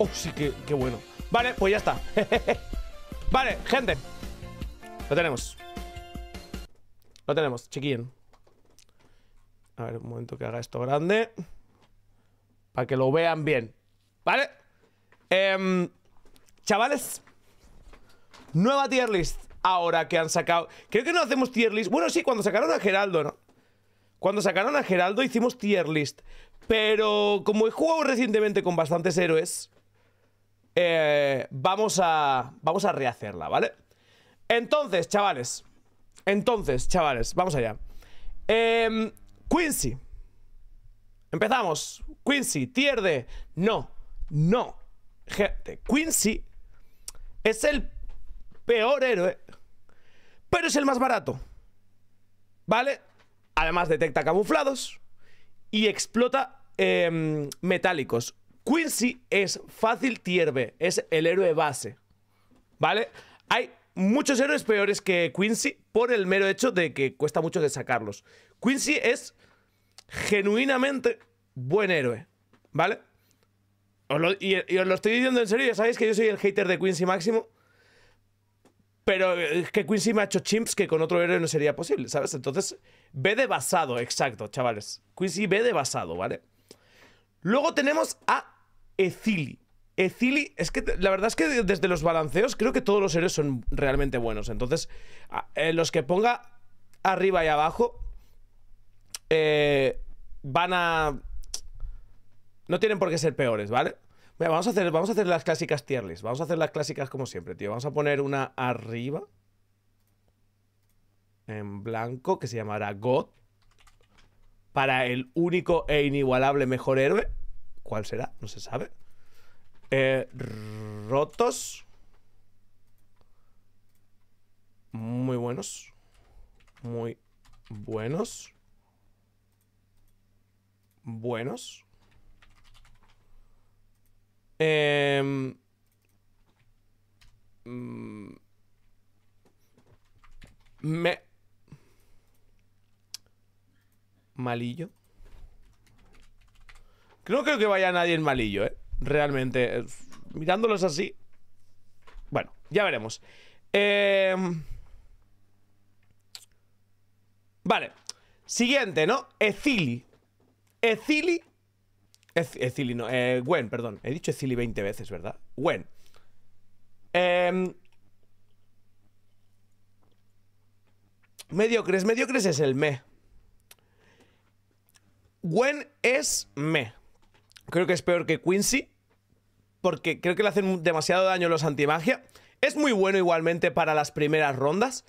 Oh, sí, qué, bueno. Vale, pues ya está. vale, gente. Lo tenemos. Lo tenemos, chiquillen. A ver, un momento que haga esto grande. Para que lo vean bien. ¿Vale? Em, chavales. Nueva tier list. Ahora que han sacado... Creo que no hacemos tier list. Bueno, sí, cuando sacaron a Geraldo, ¿no? Cuando sacaron a Geraldo hicimos tier list. Pero como he jugado recientemente con bastantes héroes... Eh, vamos, a, vamos a rehacerla, ¿vale? Entonces, chavales, entonces, chavales, vamos allá. Em, Quincy. Empezamos. Quincy, tierde. No, no. Quincy es el peor héroe, pero es el más barato. ¿Vale? Además detecta camuflados y explota em, metálicos. Quincy es fácil tierbe, es el héroe base. ¿Vale? Hay muchos héroes peores que Quincy por el mero hecho de que cuesta mucho de sacarlos. Quincy es genuinamente buen héroe, ¿vale? y, os lo estoy diciendo en serio, ya sabéis que yo soy el hater de Quincy máximo. Pero es que Quincy me ha hecho chimps que con otro héroe no sería posible, ¿sabes? Entonces, B de basado, exacto, chavales. Quincy B de basado, ¿vale? Luego tenemos a Ezili Ecili, es que la verdad es que desde los balanceos creo que todos los héroes son realmente buenos. Entonces, eh, los que ponga arriba y abajo eh, van a. No tienen por qué ser peores, ¿vale? vamos a hacer, vamos a hacer las clásicas tier Vamos a hacer las clásicas como siempre, tío. Vamos a poner una arriba. En blanco, que se llamará God. Para el único e inigualable mejor héroe. ¿Cuál será? No se sabe. Eh, rotos. Muy buenos. Muy buenos. Buenos. Eh, me... Malillo. No creo que vaya nadie en malillo, ¿eh? Realmente, eh, mirándolos así. Bueno, ya veremos. Em, vale. Siguiente, ¿no? Ezili Ezili Ecili, no. Eh, Gwen, perdón. He dicho Ecili 20 veces, ¿verdad? Gwen. Em, mediocres. Mediocres es el me. Gwen es me creo que es peor que Quincy, porque creo que le hacen demasiado daño los antimagia. Es muy bueno igualmente para las primeras rondas.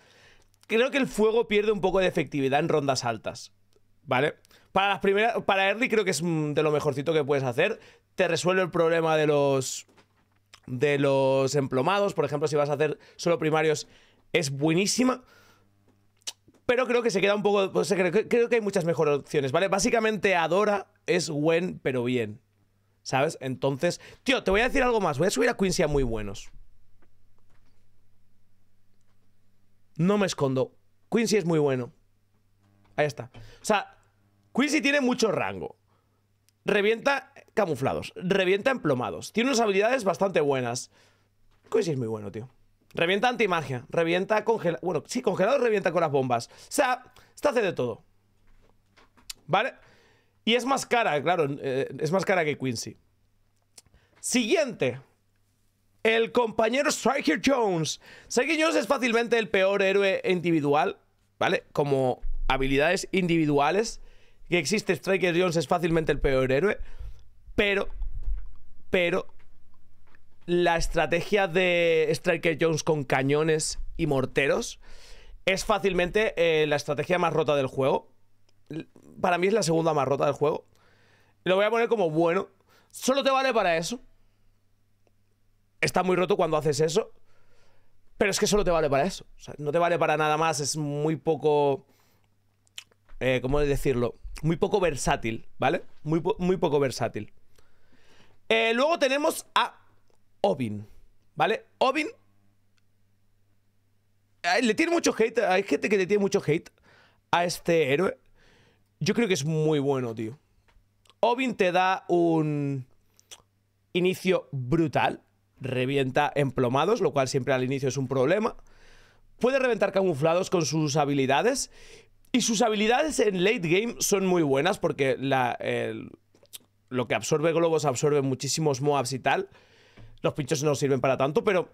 Creo que el fuego pierde un poco de efectividad en rondas altas, ¿vale? Para las primeras, para early creo que es mm, de lo mejorcito que puedes hacer. Te resuelve el problema de los de los emplomados, por ejemplo, si vas a hacer solo primarios es buenísima. Pero creo que se queda un poco. Pues, creo, creo, que hay muchas mejores opciones, ¿vale? Básicamente Adora es buen, pero bien. ¿Sabes? Entonces, tío, te voy a decir algo más. Voy a subir a Quincy a muy buenos. No me escondo. Quincy es muy bueno. Ahí está. O sea, Quincy tiene mucho rango. Revienta camuflados. Revienta emplomados. Tiene unas habilidades bastante buenas. Quincy es muy bueno, tío. Revienta antimagia. Revienta congelado. Bueno, sí, congelado revienta con las bombas. O sea, está hace de todo. ¿Vale? Y es más cara, claro, eh, es más cara que Quincy. Siguiente. El compañero Striker Jones. Striker Jones es fácilmente el peor héroe individual, ¿vale? Como habilidades individuales que existe Striker Jones es fácilmente el peor héroe. Pero, pero, la estrategia de Striker Jones con cañones y morteros es fácilmente eh, la estrategia más rota del juego para mí es la segunda más rota del juego. Lo voy a poner como bueno. Solo te vale para eso. Está muy roto cuando haces eso. Pero es que solo te vale para eso. no te vale para nada más. Es muy poco. Eh, ¿Cómo decirlo? Muy poco versátil, ¿vale? Muy, muy poco versátil. Eh, luego tenemos a Obin ¿vale? Obin le tiene mucho hate. Hay gente que le tiene mucho hate a este héroe. Yo creo que es muy bueno, tío. Obin te da un inicio brutal. Revienta emplomados, lo cual siempre al inicio es un problema. Puede reventar camuflados con sus habilidades. Y sus habilidades en late game son muy buenas porque la, lo que absorbe globos absorbe muchísimos moabs y tal. Los pinchos no sirven para tanto, pero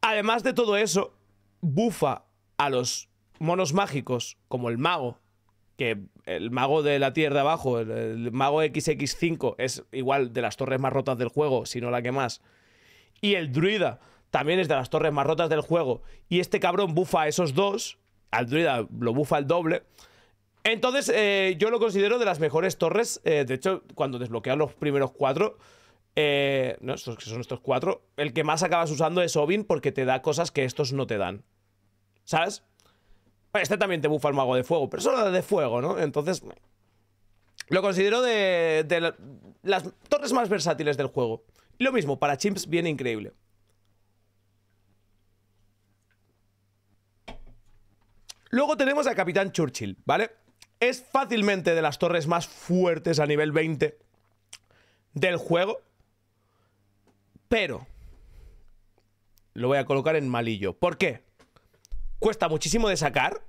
además de todo eso, bufa a los monos mágicos como el mago que el mago de la tierra de abajo, el, mago XX5, es igual de las torres más rotas del juego, si no la que más. Y el druida también es de las torres más rotas del juego. Y este cabrón bufa a esos dos. Al druida lo bufa el doble. Entonces, eh, yo lo considero de las mejores torres. Eh, de hecho, cuando desbloqueas los primeros cuatro, eh, no, que son estos cuatro, el que más acabas usando es obin porque te da cosas que estos no te dan. ¿Sabes? Este también te bufa el mago de fuego, pero solo de fuego, ¿no? Entonces, lo considero de, las torres más versátiles del juego. Lo mismo, para chimps viene increíble. Luego tenemos a Capitán Churchill, ¿vale? Es fácilmente de las torres más fuertes a nivel 20 del juego. Pero lo voy a colocar en malillo. ¿Por qué? Cuesta muchísimo de sacar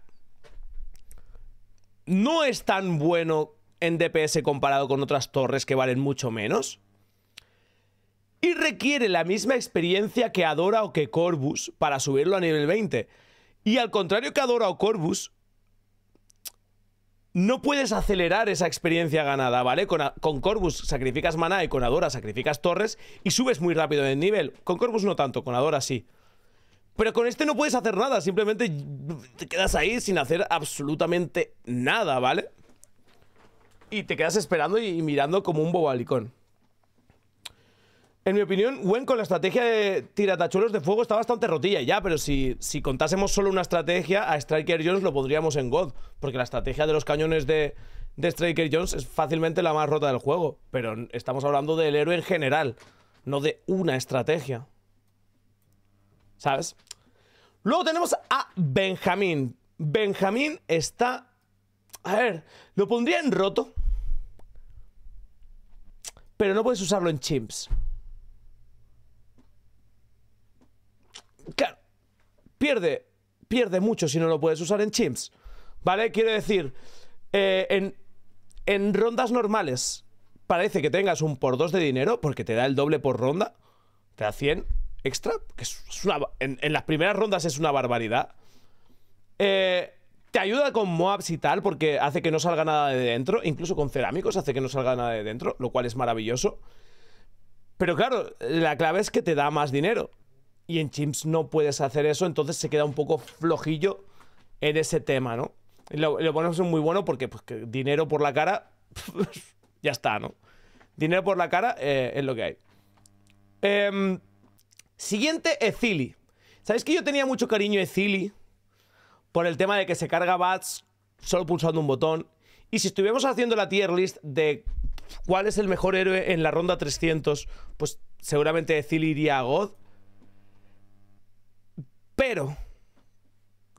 no es tan bueno en DPS comparado con otras torres que valen mucho menos. Y requiere la misma experiencia que Adora o que Corvus para subirlo a nivel 20. Y al contrario que Adora o Corvus, no puedes acelerar esa experiencia ganada, ¿vale? Con, con, Corvus sacrificas maná y con Adora sacrificas torres y subes muy rápido en nivel. Con Corvus no tanto, con Adora sí. Pero con este no puedes hacer nada, simplemente te quedas ahí sin hacer absolutamente nada, ¿vale? Y te quedas esperando y mirando como un bobalicón. En mi opinión, Wen con la estrategia de tiratachuelos de fuego está bastante rotilla ya, pero si, si contásemos solo una estrategia, a Striker Jones lo podríamos en God, porque la estrategia de los cañones de, de Striker Jones es fácilmente la más rota del juego, pero estamos hablando del héroe en general, no de una estrategia. ¿sabes? Luego tenemos a Benjamín. Benjamín está... A ver, lo pondría en roto. Pero no puedes usarlo en chimps. Claro, pierde, pierde mucho si no lo puedes usar en chimps. ¿Vale? Quiero decir, eh, en, en rondas normales parece que tengas un por dos de dinero porque te da el doble por ronda. Te da 100 extra, que es una, en, las primeras rondas es una barbaridad. Eh, te ayuda con moabs y tal, porque hace que no salga nada de dentro, incluso con cerámicos hace que no salga nada de dentro, lo cual es maravilloso. Pero claro, la clave es que te da más dinero. Y en chimps no puedes hacer eso, entonces se queda un poco flojillo en ese tema, ¿no? lo, ponemos muy bueno porque pues, dinero por la cara, ya está, ¿no? Dinero por la cara eh, es lo que hay. Eh, Siguiente, Ezili. ¿Sabéis que yo tenía mucho cariño a Ezili? Por el tema de que se carga bats solo pulsando un botón. Y si estuviéramos haciendo la tier list de cuál es el mejor héroe en la ronda 300, pues seguramente Ezili iría a God. Pero,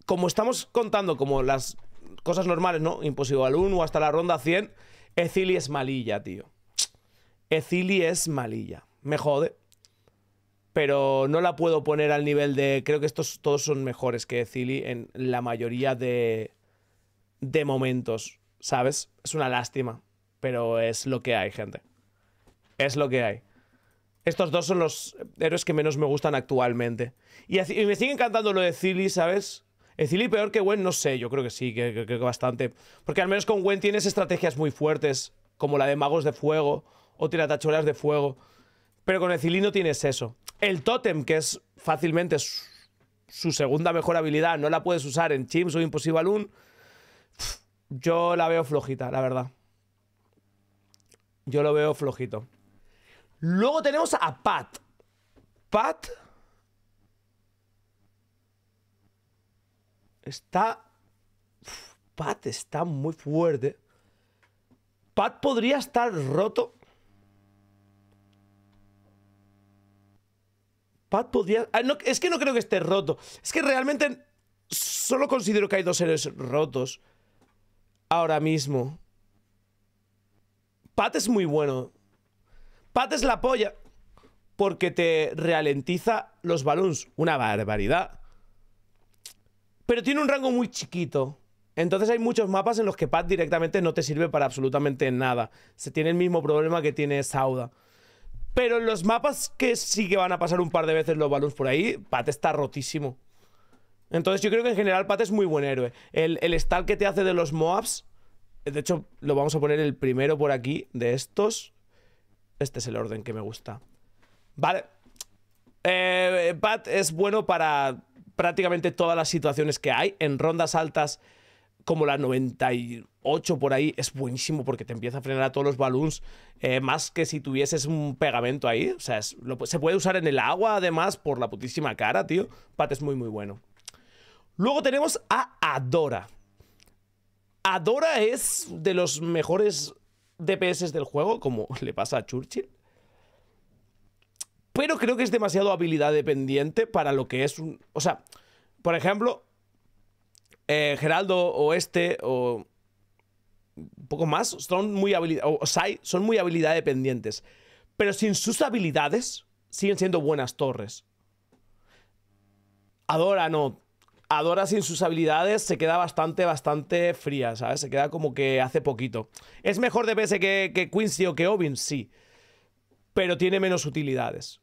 como estamos contando como las cosas normales, ¿no? Imposible al 1 o hasta la ronda 100, Ezili es malilla, tío. Ezili es malilla. Me jode pero no la puedo poner al nivel de. Creo que estos todos son mejores que Zilli en la mayoría de, momentos, ¿sabes? Es una lástima, pero es lo que hay, gente. Es lo que hay. Estos dos son los héroes que menos me gustan actualmente. Y, me sigue encantando lo de Zilli, ¿sabes? Zilli peor que Gwen, no sé, yo creo que sí, que, bastante. Porque al menos con Gwen tienes estrategias muy fuertes, como la de magos de fuego o Tiratachoras de fuego. Pero con Zilli no tienes eso. El tótem, que es fácilmente su, segunda mejor habilidad, no la puedes usar en Chimps o Impossible one Yo la veo flojita, la verdad. Yo lo veo flojito. Luego tenemos a Pat. Pat. Está. Pat está muy fuerte. Pat podría estar roto Pat podría... Ah, es que no creo que esté roto. Es que realmente solo considero que hay dos seres rotos ahora mismo. Pat es muy bueno. Pat es la polla porque te ralentiza los balones. Una barbaridad. Pero tiene un rango muy chiquito. Entonces hay muchos mapas en los que Pat directamente no te sirve para absolutamente nada. Se tiene el mismo problema que tiene Sauda. Pero los mapas que sí que van a pasar un par de veces los balones por ahí, Pat está rotísimo. Entonces yo creo que en general Pat es muy buen héroe. El, el que te hace de los Moabs, de hecho lo vamos a poner el primero por aquí de estos. Este es el orden que me gusta. Vale. Eh, Pat es bueno para prácticamente todas las situaciones que hay. En rondas altas como la 90 y 8 por ahí es buenísimo porque te empieza a frenar a todos los balloons, eh, más que si tuvieses un pegamento ahí. O sea, se puede usar en el agua, además, por la putísima cara, tío. Pat es muy, muy bueno. Luego tenemos a Adora. Adora es de los mejores DPS del juego, como le pasa a Churchill. Pero creo que es demasiado habilidad dependiente para lo que es un... O sea, por ejemplo, eh, Geraldo o este o un poco más, son muy habilidad, son muy habilidad dependientes. Pero sin sus habilidades, siguen siendo buenas torres. Adora no. Adora sin sus habilidades se queda bastante, bastante fría, ¿sabes? Se queda como que hace poquito. ¿Es mejor de PS que, que Quincy o que Obin... Sí. Pero tiene menos utilidades.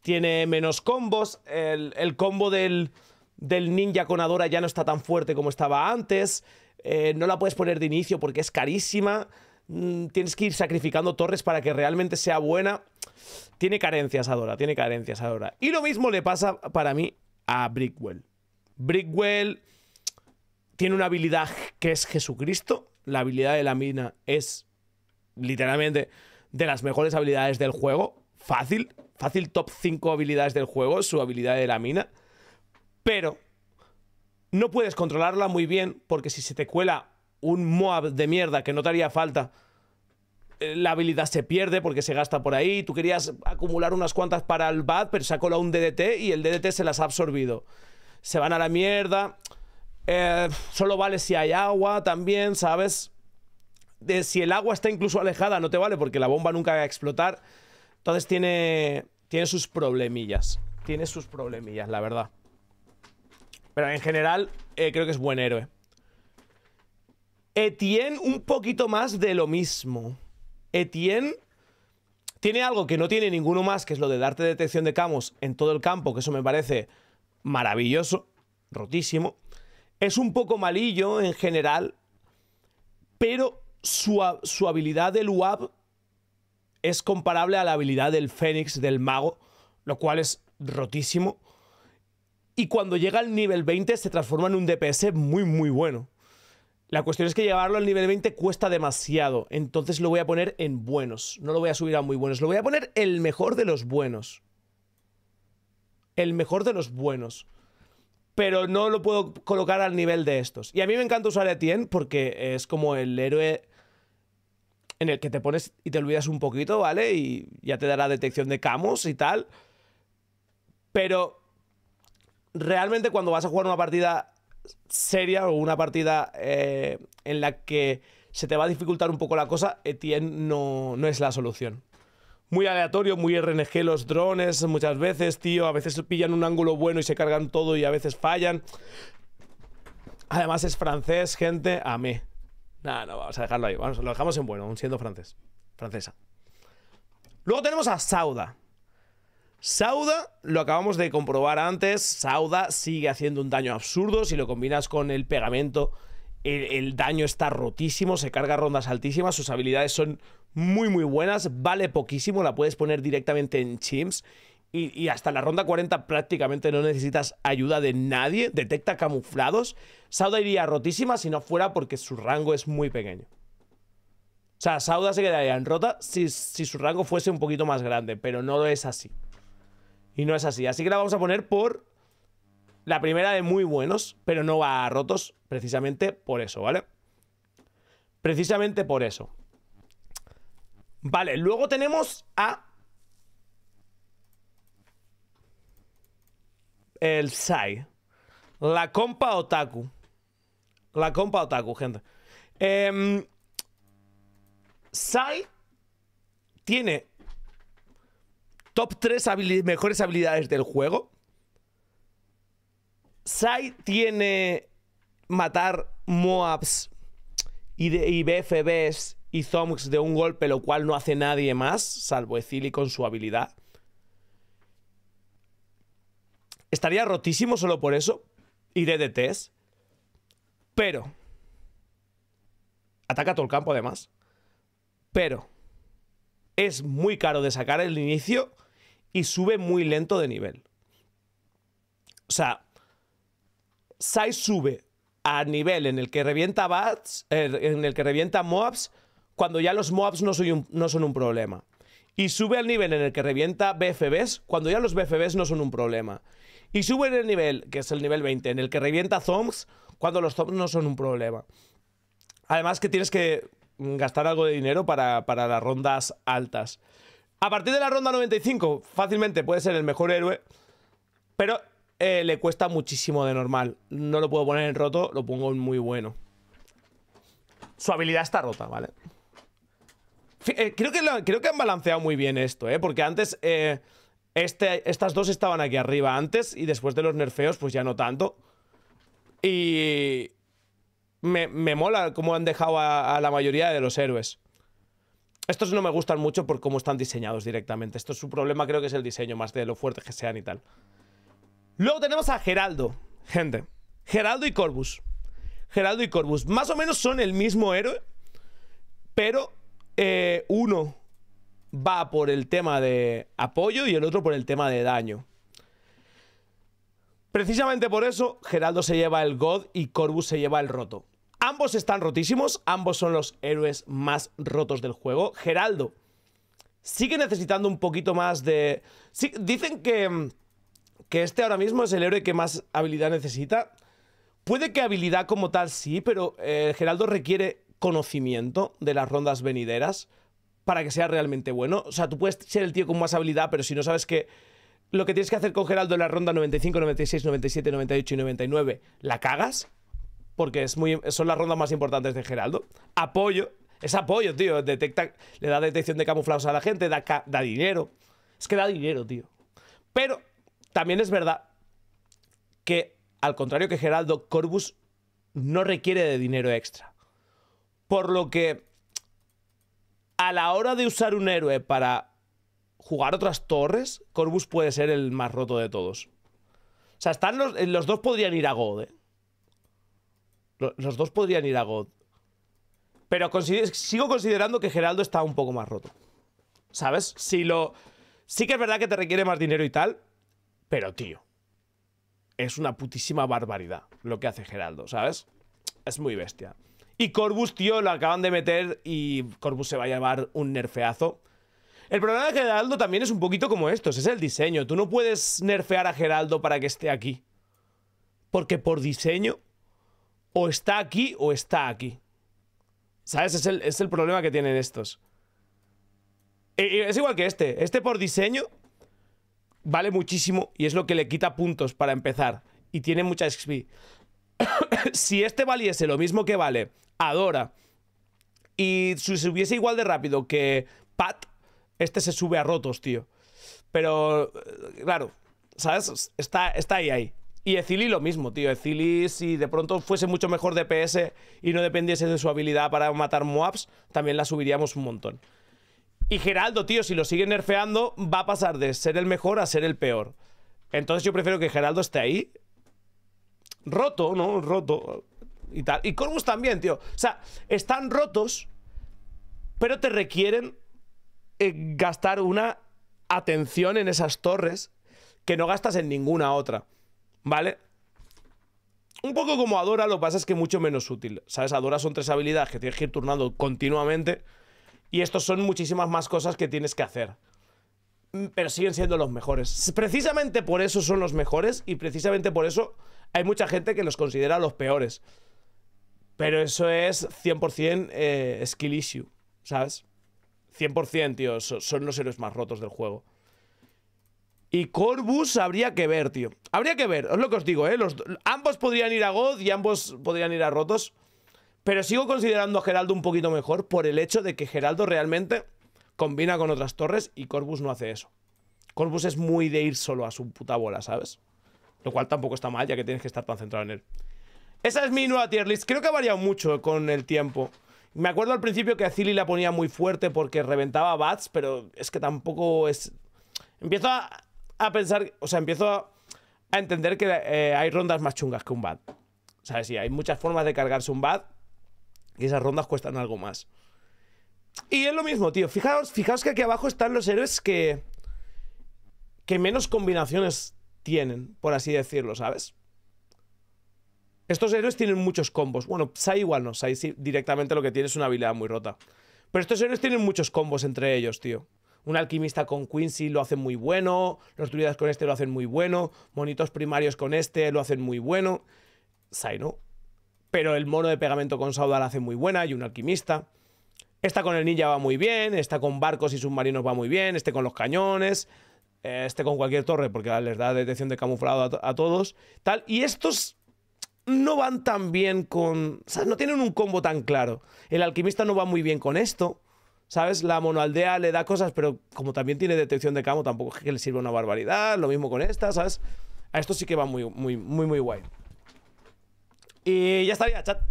Tiene menos combos. El, el combo del, del ninja con Adora ya no está tan fuerte como estaba antes. Eh, no la puedes poner de inicio porque es carísima, mm, tienes que ir sacrificando torres para que realmente sea buena. Tiene carencias Adora, tiene carencias ahora Y lo mismo le pasa para mí a Brickwell. Brickwell tiene una habilidad que es Jesucristo. La habilidad de la mina es literalmente de las mejores habilidades del juego. Fácil, fácil top 5 habilidades del juego, su habilidad de la mina. Pero no puedes controlarla muy bien porque si se te cuela un Moab de mierda que no te haría falta, eh, la habilidad se pierde porque se gasta por ahí. Tú querías acumular unas cuantas para el BAD, pero se ha colado un DDT y el DDT se las ha absorbido. Se van a la mierda. Eh, solo vale si hay agua también, ¿sabes? De, si el agua está incluso alejada, no te vale porque la bomba nunca va a explotar. Entonces tiene, tiene sus problemillas. Tiene sus problemillas, la verdad. Pero en general, eh, creo que es buen héroe. Etienne, un poquito más de lo mismo. Etienne tiene algo que no tiene ninguno más, que es lo de darte detección de camos en todo el campo, que eso me parece maravilloso, rotísimo. Es un poco malillo en general, pero su, su habilidad del UAB es comparable a la habilidad del Fénix, del mago, lo cual es rotísimo y cuando llega al nivel 20 se transforma en un DPS muy, muy bueno. La cuestión es que llevarlo al nivel 20 cuesta demasiado, entonces lo voy a poner en buenos. No lo voy a subir a muy buenos, lo voy a poner el mejor de los buenos. El mejor de los buenos. Pero no lo puedo colocar al nivel de estos. Y a mí me encanta usar a Tien porque es como el héroe en el que te pones y te olvidas un poquito, ¿vale? Y ya te dará detección de camos y tal. Pero realmente cuando vas a jugar una partida seria o una partida eh, en la que se te va a dificultar un poco la cosa, Etienne no, no es la solución. Muy aleatorio, muy RNG los drones muchas veces, tío. A veces pillan un ángulo bueno y se cargan todo y a veces fallan. Además es francés, gente. A mí. Nada, no, vamos a dejarlo ahí. Vamos, lo dejamos en bueno, aún siendo francés. Francesa. Luego tenemos a Sauda. Sauda, lo acabamos de comprobar antes, Sauda sigue haciendo un daño absurdo, si lo combinas con el pegamento, el, daño está rotísimo, se carga rondas altísimas, sus habilidades son muy muy buenas, vale poquísimo, la puedes poner directamente en chimps y, hasta la ronda 40 prácticamente no necesitas ayuda de nadie, detecta camuflados, Sauda iría rotísima si no fuera porque su rango es muy pequeño. O sea, Sauda se quedaría en rota si, si su rango fuese un poquito más grande, pero no lo es así. Y no es así. Así que la vamos a poner por la primera de muy buenos, pero no va a rotos precisamente por eso, ¿vale? Precisamente por eso. Vale, luego tenemos a... El Sai. La compa otaku. La compa otaku, gente. Em, Sai tiene Top 3 mejores habilidades del juego. Sai tiene matar Moabs y, BFBs y Zomks de un golpe, lo cual no hace nadie más, salvo Ezili con su habilidad. Estaría rotísimo solo por eso. Y DDTs. Pero. Ataca todo el campo, además. Pero. Es muy caro de sacar el inicio y sube muy lento de nivel. O sea, Sai sube a nivel en el que revienta bats, er, en el que revienta mobs, cuando ya los mobs no, son un problema. Y sube al nivel en el que revienta BFBs, cuando ya los BFBs no son un problema. Y sube en el nivel, que es el nivel 20, en el que revienta thoms, cuando los thoms no son un problema. Además que tienes que gastar algo de dinero para, para las rondas altas. A partir de la ronda 95, fácilmente puede ser el mejor héroe. Pero eh, le cuesta muchísimo de normal. No lo puedo poner en roto, lo pongo en muy bueno. Su habilidad está rota, ¿vale? Eh, creo, que creo que han balanceado muy bien esto, ¿eh? Porque antes eh, este, estas dos estaban aquí arriba antes y después de los nerfeos, pues ya no tanto. Y... Me, mola cómo han dejado a la mayoría de los héroes. Estos no me gustan mucho por cómo están diseñados directamente. Esto es su problema, creo que es el diseño, más de lo fuerte que sean y tal. Luego tenemos a Geraldo, gente. Geraldo y Corvus. Geraldo y Corvus. Más o menos son el mismo héroe, pero eh, uno va por el tema de apoyo y el otro por el tema de daño. Precisamente por eso, Geraldo se lleva el God y Corvus se lleva el roto. Ambos están rotísimos, ambos son los héroes más rotos del juego. Geraldo sigue necesitando un poquito más de... dicen que, este ahora mismo es el héroe que más habilidad necesita. Puede que habilidad como tal sí, pero eh, Geraldo requiere conocimiento de las rondas venideras para que sea realmente bueno. O sea, tú puedes ser el tío con más habilidad, pero si no sabes que lo que tienes que hacer con Geraldo en la ronda 95, 96, 97, 98 y 99, la cagas, porque es muy, son las rondas más importantes de Geraldo. Apoyo, es apoyo, tío. Detecta, le da detección de camuflados a la gente, da, dinero. Es que da dinero, tío. Pero también es verdad que, al contrario que Geraldo, Corbus no requiere de dinero extra. Por lo que, a la hora de usar un héroe para jugar otras torres, Corbus puede ser el más roto de todos. O sea, están los, los dos podrían ir a God, ¿eh? Los dos podrían ir a God. Pero sigo considerando que Geraldo está un poco más roto. ¿Sabes? Si lo. Sí que es verdad que te requiere más dinero y tal. Pero, tío. Es una putísima barbaridad lo que hace Geraldo, ¿sabes? Es muy bestia. Y Corbus, tío, lo acaban de meter y Corbus se va a llevar un nerfeazo. El problema de Geraldo también es un poquito como estos, es el diseño. Tú no puedes nerfear a Geraldo para que esté aquí. Porque por diseño o está aquí o está aquí. ¿Sabes? Es el, problema que tienen estos. E, es igual que este. Este por diseño vale muchísimo y es lo que le quita puntos para empezar. Y tiene mucha XP. si este valiese lo mismo que vale Adora y si subiese igual de rápido que Pat, este se sube a rotos, tío. Pero, eh, claro, ¿sabes? Está, está ahí, ahí. Y Ezili lo mismo, tío. Ezili, si de pronto fuese mucho mejor DPS y no dependiese de su habilidad para matar Moabs, también la subiríamos un montón. Y Geraldo, tío, si lo siguen nerfeando, va a pasar de ser el mejor a ser el peor. Entonces yo prefiero que Geraldo esté ahí. Roto, ¿no? Roto. Y tal. Y Corvus también, tío. O sea, están rotos, pero te requieren eh, gastar una atención en esas torres que no gastas en ninguna otra. ¿Vale? Un poco como Adora, lo que pasa es que mucho menos útil. ¿Sabes? Adora son tres habilidades que tienes que ir turnando continuamente. Y estos son muchísimas más cosas que tienes que hacer. Mm, pero siguen siendo los mejores. Precisamente por eso son los mejores. Y precisamente por eso hay mucha gente que los considera los peores. Pero eso es 100% eh, skill issue. ¿Sabes? 100%, tío. Son los héroes más rotos del juego. Y Corbus habría que ver, tío. Habría que ver, es lo que os digo, ¿eh? Los, ambos podrían ir a God y ambos podrían ir a Rotos. Pero sigo considerando a Geraldo un poquito mejor por el hecho de que Geraldo realmente combina con otras torres y Corbus no hace eso. Corbus es muy de ir solo a su puta bola, ¿sabes? Lo cual tampoco está mal, ya que tienes que estar tan centrado en él. Esa es mi nueva tier list. Creo que ha variado mucho con el tiempo. Me acuerdo al principio que a la ponía muy fuerte porque reventaba bats, pero es que tampoco es... Empiezo a, a pensar, o sea, empiezo a, entender que eh, hay rondas más chungas que un bad. sea, sí, hay muchas formas de cargarse un bad y esas rondas cuestan algo más. Y es lo mismo, tío. Fijaos, fijaos que aquí abajo están los héroes que. que menos combinaciones tienen, por así decirlo, ¿sabes? Estos héroes tienen muchos combos. Bueno, Sai igual no, Sai directamente lo que tiene es una habilidad muy rota. Pero estos héroes tienen muchos combos entre ellos, tío un alquimista con Quincy lo hace muy bueno, los druidas con este lo hacen muy bueno, monitos primarios con este lo hacen muy bueno. no Pero el mono de pegamento con Sauda lo hace muy buena y un alquimista. Esta con el ninja va muy bien, está con barcos y submarinos va muy bien, este con los cañones, eh, este con cualquier torre porque les da detección de camuflado a, todos. Tal. Y estos no van tan bien con... O sea, no tienen un combo tan claro. El alquimista no va muy bien con esto. ¿Sabes? La monoaldea le da cosas, pero como también tiene detección de camo, tampoco es que le sirva una barbaridad. Lo mismo con esta, ¿sabes? A esto sí que va muy, muy, muy, muy guay. Y ya estaría, chat.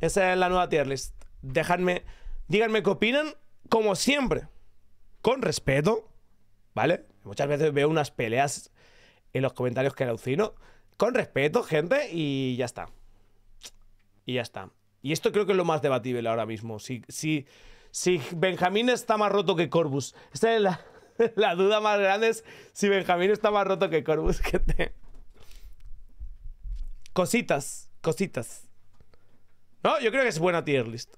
Esa es la nueva tier list. Dejadme, díganme qué opinan, como siempre, con respeto, ¿vale? Muchas veces veo unas peleas en los comentarios que alucino. Con respeto, gente, y ya está. Y ya está. Y esto creo que es lo más debatible ahora mismo. sí si, si Benjamín está más roto que Corbus. Esta es la, duda más grande es si Benjamín está más roto que Corbus. Cositas, cositas. No, yo creo que es buena tier list.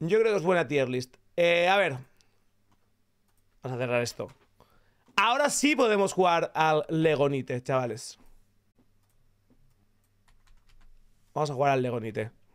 Yo creo que es buena tier list. Eh, a ver. Vamos a cerrar esto. Ahora sí podemos jugar al Legonite, chavales. Vamos a jugar al Legonite.